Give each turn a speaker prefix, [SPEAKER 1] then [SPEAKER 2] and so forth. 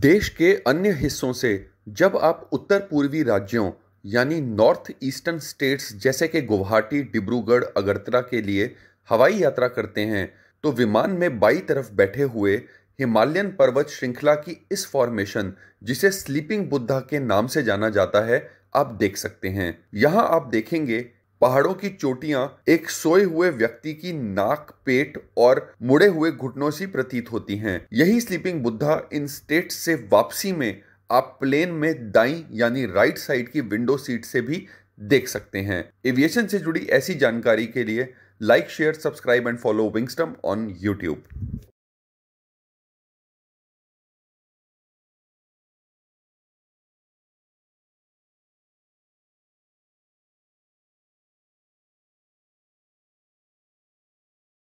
[SPEAKER 1] देश के अन्य हिस्सों से जब आप उत्तर पूर्वी राज्यों यानी नॉर्थ ईस्टर्न स्टेट्स जैसे कि गुवाहाटी डिब्रूगढ़ अगरतला के लिए हवाई यात्रा करते हैं तो विमान में बाई तरफ बैठे हुए हिमालयन पर्वत श्रृंखला की इस फॉर्मेशन जिसे स्लीपिंग बुद्धा के नाम से जाना जाता है आप देख सकते हैं यहाँ आप देखेंगे पहाड़ों की चोटियां एक सोए हुए व्यक्ति की नाक पेट और मुड़े हुए घुटनों से प्रतीत होती हैं यही स्लीपिंग बुद्धा इन स्टेट से वापसी में आप प्लेन में दाई यानी राइट साइड की विंडो सीट से भी देख सकते हैं एविएशन से जुड़ी ऐसी जानकारी के लिए like share subscribe and follow विंगस्टम ऑन यूट्यूब